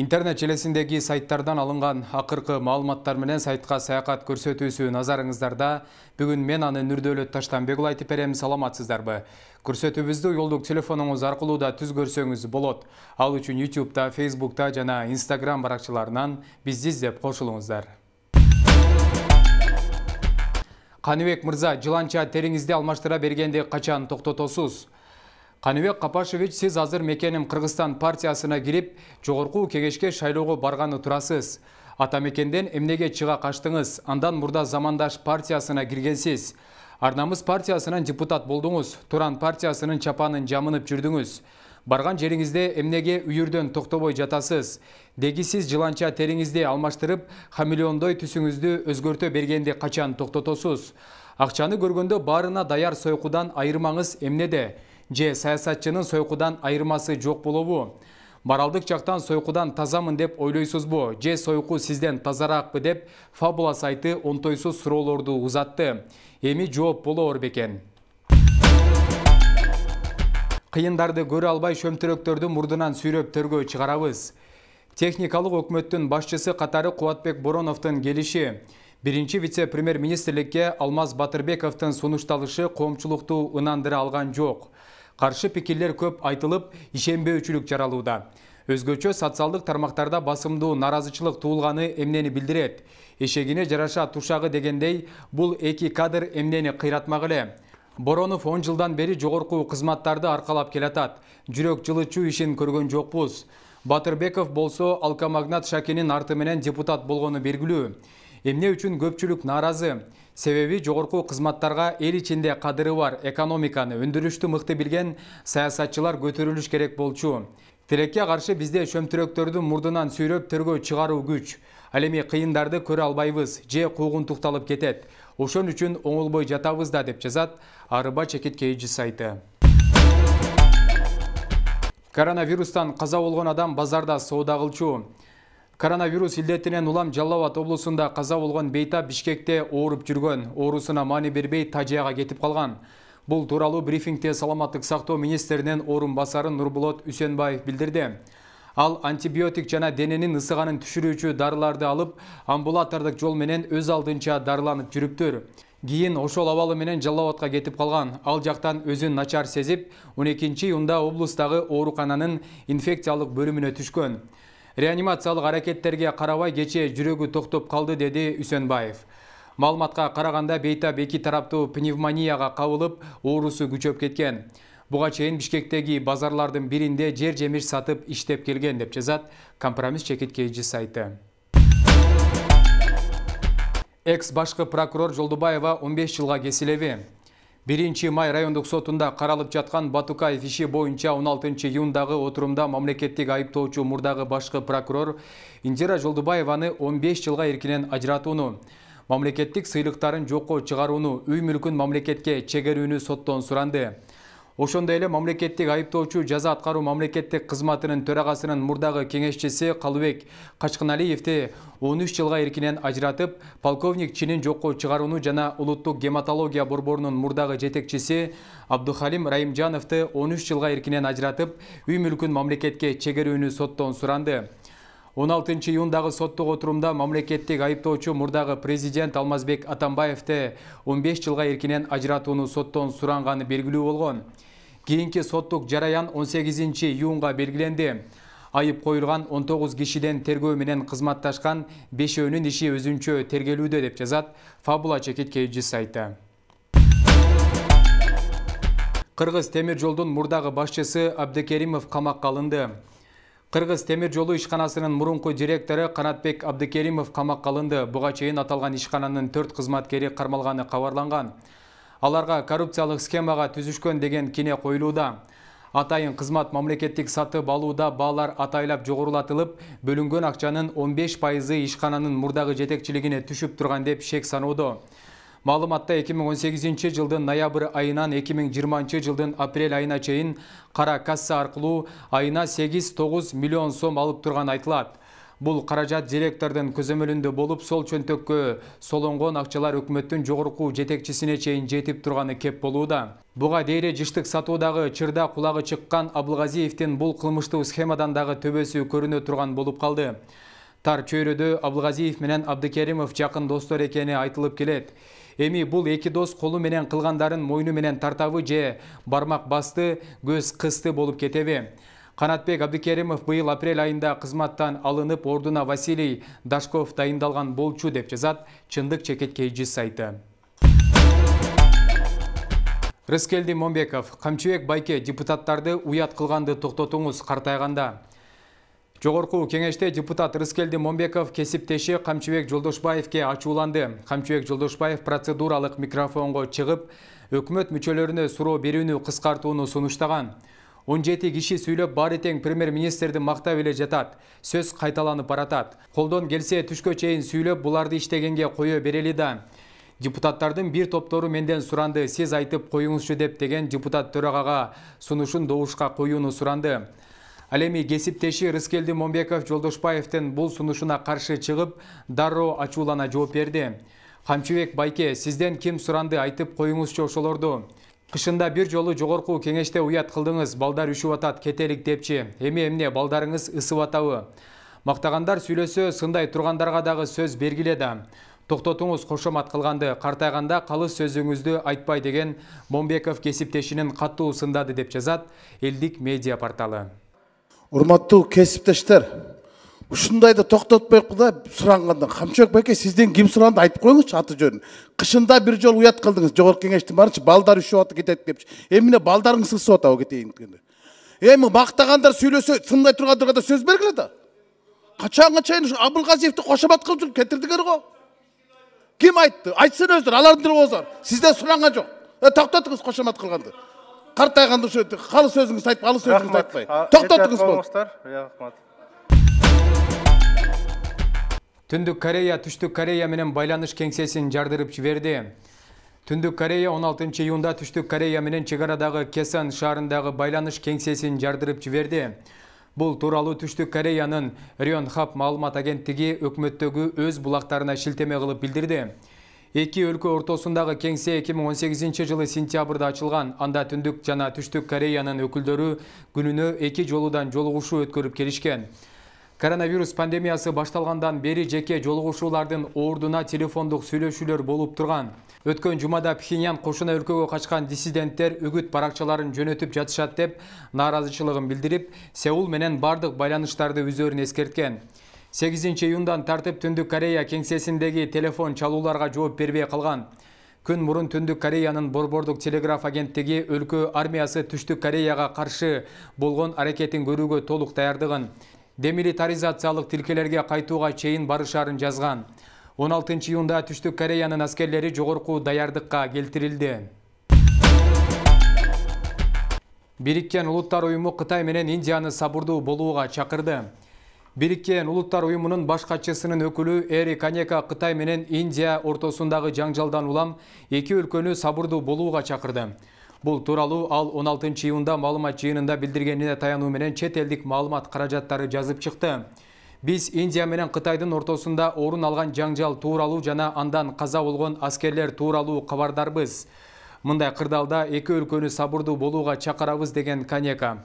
интернет желесиндеги сайттардан алынган акыркы маалыматтар менен сайтка саякат көрсөтүүсү назарыңыздарда бүгүн мен аны нурдөөлөт таштанбек айтып берем саламатсыздарбы көрсөтүүбүздү уюлдук телефонуңуз аркылуу да түз көрсөңүз болот ал үчүн ютубта фейсбукта жана инстаграм баракчаларынан бизди издеп кошулуңуздар каныбек мырза жыланча териңизди алмаштыра бергенди качан токтотосуз Қаныбек Қапашевич, сіз азыр мекенім Қырғыстан партиясына керіп, жоғырқу кегешке шайлығы барғаны тұрасыз. Атамекенден эмнеге чыға қаштыңыз, андан мұрда замандаш партиясына кіргенсіз. Арнамыз партиясынан депутат болдыңыз, Туран партиясынын чапанын жамынып жүрдіңіз. Барған жеріңізде эмнеге үйірден тоқтобой жатасыз. Дегісіз жыланча теріңізде алмаштырып, хамелеондой түсіңізді өзгөртө бергенде қачан токтотосуз Ақчаны көргөндө барына даяр сойқудан айырмаңыз эмнеде. же саясатчынын сойкудан айырмасы жок болобу моралдык жактан сойкудан тазамын деп ойлойсузбу же сойку сизден тазараакпы деп фабула сайты оңтойсуз суроолорду узатты эми жооп болоор бекен кыйындарды көрө албай шөмтүрөктөрдү мурдунан сүйрөп төргө чыгарабыз техникалык өкмөттүн башчысы катары кубатбек бороновдун келиши биринчи вице премьер министрликке алмаз батырбековдун сунушталышы коомчулукту ынандыра алган жок қаршы пекелер көп айтылып, өчілік жаралууда. Өзгөчө социалдық тармақтарда басымдуу наразычылық туылғаны әмнені білдірет. Ешегіне жараша тұшағы дегендей, бұл эки кадр әмнені кыйратмак Боронов 10 жылдан бері жоғырқу қызматтарды арқалап келатат. Жүрек жылычу ишин көргөн жокпуз. Батырбеков болсо алкамагнат шакенин арты депутат болғаны белгилүү. Эмне үчүн көпчүлүк наразы? себеби жогорку кызматтарга эл ичинде кадыры бар экономиканы өндүрүштү мыкты билген саясатчылар көтөрүлүш керек болчу тилекке каршы бизде шөмтүрөктөрдүн мурдунан сүйрөп төргө чыгаруу күч ал эми кыйындарды көрө албайбыз же куугунтукталып кетет ошон үчүн оңолбой жатабыз да деп жазат арыба чекит kg сайты коронавирустан каза болгон адам базарда соода кылчу Коронавирус илдетинен улам Жалават облусунда каза болгон Бейта Бишкекте ооруп жүргөн, оорусуна маани бербей тажияға кетип калган. Бул тууралуу брифингте саламаттык сактоо министринин орун басары Нурболот Үсенбаев билдирди. Ал антибиотик жана дененин ысыганын түшүрүүчү дарыларды алып, амбулатордук жол менен өз алдынча дарыланып жүрүптүр. Кийин ошол абалы менен жалауатқа кетип калган. Ал жактан өзүн начар сезип, 12-июнда облустагы оорукананын инфекциялык бөлүмүнө түшкөн. реанимациялык аракеттерге карабай кечээ жүрөгү токтоп калды деди үсөнбаев маалыматка караганда бейтап эки тараптуу пневмонияга кабылып оорусу күчөп кеткен буга чейин бишкектеги базарлардын биринде жер жемиш сатып иштеп келген деп жазат компромисс чекит kg сайты экс башкы прокурор жолдубаева он беш жылга кесилеби биринчи май райондук сотунда каралып жаткан батукаев иши боюнча он алтынчы июндагы отурумда мамлекеттик айыптоочу мурдагы башкы прокурор индира жолдубаеваны он беш жылга эркинен ажыратууну мамлекеттик сыйлыктарын жокко чыгарууну үй мүлкүн мамлекетке чегерүүнү соттон суранды ошондой эле мамлекеттик айыптоочу жаза аткаруу мамлекеттик кызматынын төрагасынын мурдагы кеңешчиси калыбек Качкыналиевти 13 жылга эркинен ажыратып полковник чинин жокко чыгарууну жана улуттук гематология борборунун мурдагы жетекчиси Абдухалим Раимжановту 13 жылга эркинен ажыратып үй мүлкүн мамлекетке чегерүүнү соттон суранды 16 июндагы соттук отурумда мамлекеттик айыптоочу мурдагы президент Алмазбек Атамбаевты 15 жылға еркінен ажыратууну соттон суранганы белгилүү болгон кийинки соттық жараян 18 юңға белгіленді айып қойылған 19 кишиден тергөө менен кызматташкан бешөөнүн иши өзүнчө тергелүүдө деп жазат фабула чекит kg сайты кыргыз темир жолдун мурдагы башчысы абдыкеримов қамақ алынды кыргыз темир жолу ишканасынын мурунку директору канатбек абдыкеримов камакка алынды буга чейин аталган ишкананын төрт кызматкери кармалганы кабарланган аларға коррупциялық схемаға түзішкен деген кене қойылуда атайын қызмат мамлекеттік саты балуыда баалар атайлап жоғырлатылып, бөлінген акчанын 15 пайызы ишкананын мұрдағы жетекчілігіне түшіп тұрған деп шек сануды. Малыматта 2018 жылдың ноябрь айынан 2020 жылдың апрель айына чейін қара касса арқылу айына 8-9 миллион сом алып тұрған айтылат Бұл қаражат директордың көзөмөлүндө болып, сол чөнтөккө солонгон акчалар өкмөттүн жогорку жетекчисине чейин жетип турганы кеп болууда. Буга дейре жүштік сатуудагы чырда кулагы чыккан Абылғазиевтен бул кылмыштуу схемадан дагы төбөсү көрүнө турган болуп калды. Тар чөйрөдө Абылгазиев менен Абдыкеримов жакын достор экени айтылып келет. Эми бул эки дос колу менен қылғандарын мойну менен тартабы же бармак басты, көз кысты болуп кетеби. канатбек абдыкеримов быйыл апрель айында кызматтан алынып ордуна василий дашков дайындалган болчу деп жазат чындык чекит кйg сайты рыскелди момбеков камчыбек байке депутаттарды уят кылганды токтотуңуз картайганда жогорку кеңеште депутат рыскелди момбеков кесиптеши камчыбек жолдошбаевке ачууланды камчыбек жолдошбаев процедуралык микрофонго чыгып өкмөт мүчөлөрүнө суроо берүүнү кыскартууну сунуштаган 17 киши сүйлөп бар тең премьер-министрди мактап эле жатат. Сөз кайталанып баратат. Колдон келсе түшкө чейін сүйлөп, бұларды иштегенге қойы берели да. Депутаттардын бир топтору менден суранды, сиз айтып коюңузчу деп деген депутат төрагага сунушун добушка коюуну суранды. Әлемі кесіптеші Рыскелді Момбеков Жолдошбаевдин бұл сунушуна қаршы чығып дароо ачуулана жооп берді. Камчыбек Байке, сізден ким суранды айтып коюңузчу ошолорду. кышында бир жолу жогорку кеңеште уят кылдыңыз балдар үшүп атат кетелик депчи эми эмне балдарыңыз ысып атабы мактагандар сүйлөсө сындай тургандарга дагы сөз бергиле да токтотуңуз кошомат кылганды картайганда калыс сөзүңүздү айтпай деген момбеков кесиптешинин катуу сындады деп жазат элдик медиа порталы урматтуу кесиптештер ұшындайды тоқтатпай құда да сұранғанда қамшыбек бәке сізден кім сұранды айтып қойыңызшы аты жөнін қышында бір жол уят қылдыңыз жоғарғы кеңестің барыншы балдар үшіп аты кетеді депші еміне балдарың сыңсып отау кетейін емі мақтағандар сөйлесе сындай тұрғандарға да сөз беріледі қашанға шейін абылғазиевті қошамат қылып жүрүп кетірдіңдер ғой кім айтты айтсын өздері алардыңдар озар сізден сұранған жоқ ә, э, тоқтатыңыз қошамат қылғанды ушу халы сөзіңізді айтып алыс сөзіңізді айтпай тоқтатыңыз рахмат түндүк корея түштүк корея менен байланыш кеңсесин жардырып жиберди түндүк корея он алтынчы июнда түштүк корея менен чек арадагы кесан шаарындагы байланыш кеңсесин жардырып жиберди бул тууралуу түштүк кореянын рион хаб маалымат агенттиги өкмөттөгү өз булактарына шилтеме кылып билдирди эки өлкө ортосундагы кеңсе эки миң он сегизинчи жылы сентябрда ачылган анда түндүк жана түштүк кореянын өкүлдөрү күнүнө эки жолудан жолугушуу өткөрүп келишкен Коронавирус пандемиясы башталғандан бері жеке жолығушылардың ордына телефондық сөйлешулер болып тұрған. Өткен жұмада Пхеньян қошына өлкөгө қашқан диссиденттер үгіт парақшаларын жөнетіп жатышат деп наразышылығын білдіріп, Сеул менен бардық байланыштарды өзөрүн ескерткен. 8 июндан тартып Түндүк Корея кеңсесіндегі телефон чалууларга жооп бербей қалған. Күн мұрын Түндік Кореяның Борбордық телеграф агенттігі өлкө армиясы Түштік Кореяға қаршы болған әрекетін көруге толық таярдығын демилитаризациялық тілкелерге қайтуға чейін барышарын жазған 16 июнда түштүк Кореяның аскерлері жоғырқу даярдыққа келтірілді. Біріккен улуттар ұйымы қытай менен индияны сабырды болуға чақырды. Біріккен улуттар ұйымының баш катчысынын өкүлү эри канека Қытай менен индия ортосундагы жаңжалдан улам екі өлкөнү сабырды болуға чақырды. Бұл туралы ал 16 июнда малымат жиынында білдіргеніне таяну менен чет элдик маалымат каражаттары жазып чыкты. Біз Индия менен Қытайдың ортосунда орын алған жаңжал тууралуу жана андан қаза болгон аскерлер тууралуу кабардарбыз. Мындай қырдалда эки өлкөнү сабырдуу болуға чакырабыз деген Канека.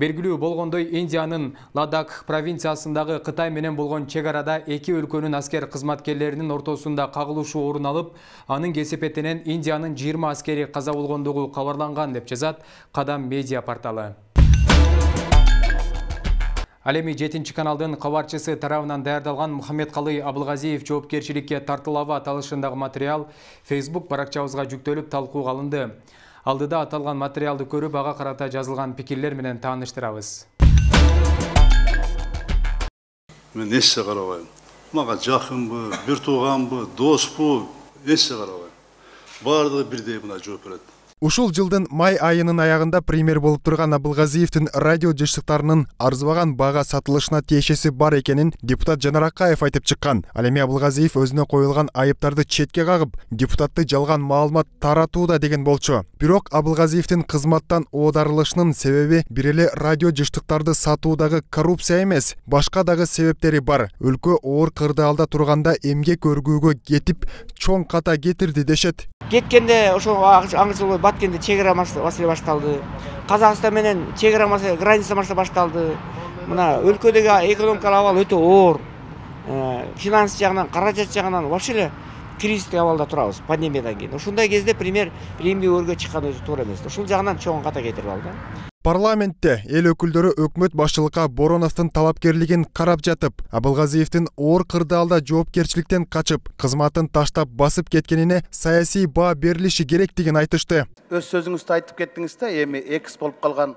белгилүү болгондой индиянын ладак провинциясындагы кытай менен болгон чек арада эки өлкөнүн аскер кызматкерлеринин ортосунда кагылышуу орун алып анын кесепетинен индиянын жыйырма аскери каза болгондугу кабарланган деп жазат кадам медиа порталы ал эми жетинчи каналдын кабарчысы тарабынан даярдалган мухаммедкалый абылгазиев жоопкерчиликке тартылабы аталышындагы материал фейсбук баракчабызга жүктөлүп талкууга алынды алдыда аталған материалды көрүп ага қарата жазылған пикирлер менен тааныштырабыз мен жақын карабайм мага жакынбы бұ, тууганбы бұ, есі карабайм баардыгы бірдей бұна жооп берет ушул жылдын май айынын аягында премьер болуп турган абылгазиевдин радио жыштыктарынын арзыбаган баага сатылышына тиешеси бар экенин депутат жанар акаев айтып чыккан ал эми абылгазиев өзүнө коюлган айыптарды четке кагып депутатты жалган маалымат таратууда деген болчу бирок абылгазиевдин кызматтан оодарылышынын себеби бир эле радио жыштыктарды сатуудагы коррупция эмес башка дагы себептери бар өлкө оор кырдаалда турганда эмгек өргүүгө кетип чоң ката кетирди дешет кеткенде ошо аңчылуу баткенде шекара маселе башталды қазақстан менен шекара граница мәселе башталды мына өлкөдөгү экономикалык абал өтө оор финанс жағынан каражат жағынан вообще эле кризистик абалда турабыз пандемиядан кийин ушундай кезде премьер римге өргө чыккан өзү туура эмес ушул жагынан чоң ката кетирип алды парламентте ел өкілдері өкмөт башчылыкка Бороновтың талапкерлигин қарап жатып абылгазиевдин оор кырдаалда керчіліктен қачып, қызматын таштап басып кеткеніне саяси ба баа керек деген айтышты өз сөзіңізді айтып кеттиңиз да эми экс қалған калган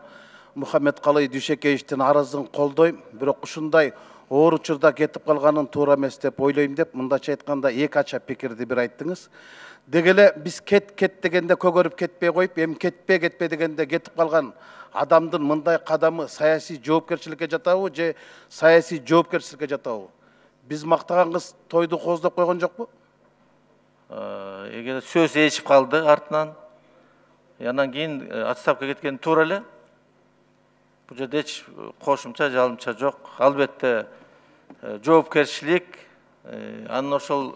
қалай дүйшекеевичтин арызын колдойм бирок ушундай оор учурда кетип қалғанын туура деп деп мындайча айтканда эки ача пикирди бір айттыңыз дегеле біз кет кет дегенде көгеріп кетпей қойып ем кетпе кетпе дегенде кетіп қалған адамдың мындай қадамы саяси жауапкершілікке жатабы же саяси жауапкершілікке жатабы біз мақтаған қыз тойды қоздап қойған жоқ па ә, егер сөз ешіп қалды артынан анан кейін ә, отставка кеткен тура эле бұл жерде эч ә, қосымша жалымша жоқ албетте жоопкерчилик анан ошол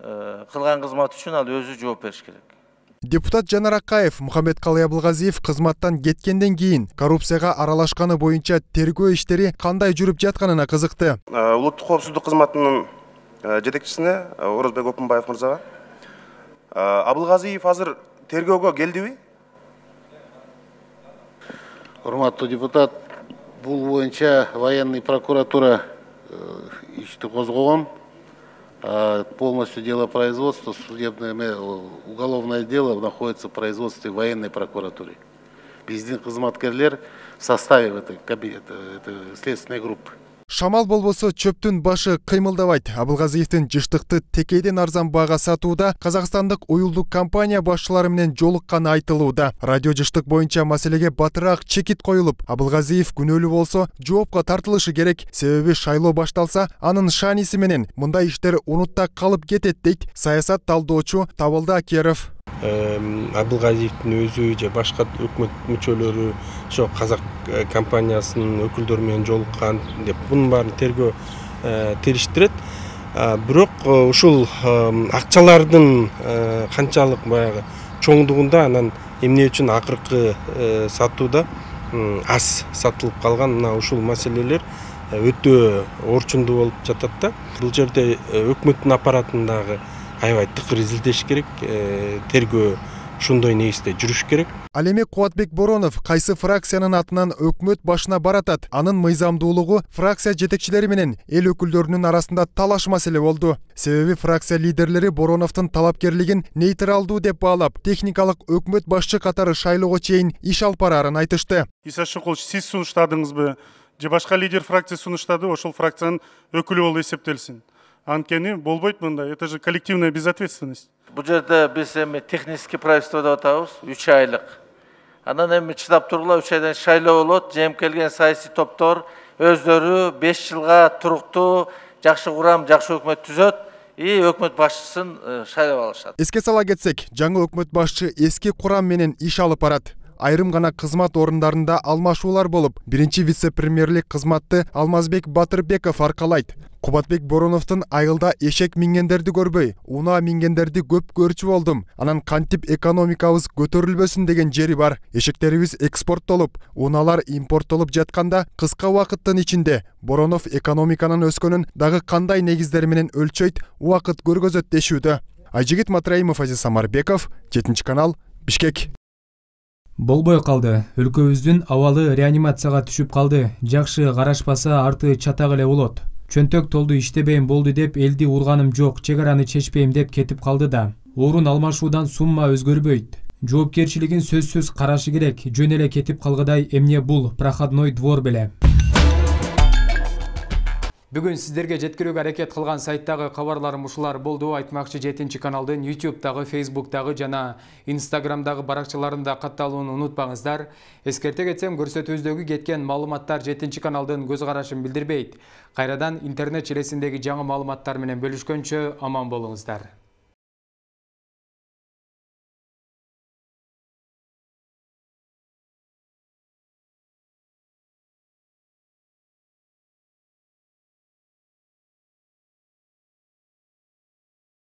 Э, кылган кызмат үчүн ал өзү жооп бериш керек депутат жанар акаев мухаммедкалый абылгазиев кызматтан кеткенден кийин коррупцияга аралашканы боюнча тергөө иштери кандай жүрүп жатканына кызыкты э, улуттук коопсуздук кызматынын э, жетекчисине орозбек опунбаев мырзага абылгазиев азыр тергөөгө келдиби урматтуу депутат бул боюнча военный прокуратура ишти козгогон А полностью дело производства, судебное, уголовное дело находится в производстве военной прокуратуры. Президент Хазматкерлер в составе этой, этой следственной группы. шамал болбосо чөптүн башы кыймылдабайт абылгазиевдин жыштыкты текейден арзан баага сатууда казакстандык уюлдук компания башчылары менен жолукканы айтылууда радио жыштык боюнча маселеге батыраак чекит коюлуп абылгазиев күнөөлүү болсо жоопко тартылышы керек себеби шайлоо башталса анын шааниси менен мындай иштер унутта калып кетет дейт саясат талдоочу табылды акеров абылгазиевдин өзү же башка өкмөт мүчөлөрү ошо казак э, компаниясынын өкүлдөрү менен жолуккан деп мунун баарын тергөө э, териштирет бирок э, ушул акчалардын канчалык баягы чоңдугунда анан эмне үчүн акыркы сатууда аз сатылып калган мына ушул маселелер өтө орчундуу болуп жатат да бул жерде өкмөттүн аппаратындагы тыкыр изилдеш керек э, тергөө ушундой негизде жүрүш керек ал эми кубатбек боронов кайсы фракциянын атынан өкмөт башына баратат анын мыйзамдуулугу фракция жетекчилери менен эл өкүлдөрүнүн арасында талаш маселе болду себеби фракция лидерлери бороновдун талапкерлигин нейтралдуу деп баалап техникалык өкмөт башчы катары шайлоого чейин иш алып бараарын айтышты иса жокулович сиз сунуштадыңызбы же башка лидер фракция сунуштады ошол фракциянын өкүлү болуп эсептелсин анткени болбойт мындай это же коллективная безответственность бул жерде биз эми технический правительство деп атабыз үч айлык анан эми чыдап тургула үч айдан шайлоо болот жем келген саясий топтор өздөрү беш жылга туруктуу жакшы курам жакшы өкмөт түзөт и өкмөт башчысын э, шайлап алышат эске сала кетсек жаңы өкмөт башчы эски курам менен иш алып барат айрым ғана қызмат орындарында алмашулар болып бірінші вице премьерлик қызматты алмазбек батырбеков арқалайды. кубатбек Бороновтың айылда эшек мингендерди көрбөй унаа мингендерди көп көрчү болдым, анан кантип экономикабыз көтөрүлбөсүн деген жери бар эшектерибиз экспорттолуп импорт импорттолуп жатканда кыска убакыттын ичинде боронов экономиканын өскөнүн дагы кандай негиздер менен өлчөйт убакыт көргөзөт дешүүдө айжигит матраимов азиз самарбеков жетинчи канал бишкек болбой қалды. өлкөбүздүн абалы реанимацияга түшүп калды жакшы карашпаса арты чатак эле болот чөнтөк толду иштебейм болды деп элди урганым жок чек араны чечпейм деп кетип калды да орун алмашуудан сумма өзгөрбөйт жоопкерчилигин сөзсүз карашы керек жөн эле кетип калгыдай эмне бул проходной двор беле бүгүн сиздерге жеткирүүгө аракет кылган сайттагы кабарларым ушулар болду айтмакчы жетинчи каналдын ютубтагы фейсбуктагы жана инстаграмдагы баракчаларында катталууну унутпаңыздар эскерте кетсем көрсөтүүбүздөгү кеткен маалыматтар жетинчи каналдын көз карашын билдирбейт кайрадан интернет желесиндеги жаңы маалыматтар менен бөлүшкөнчө аман болуңуздар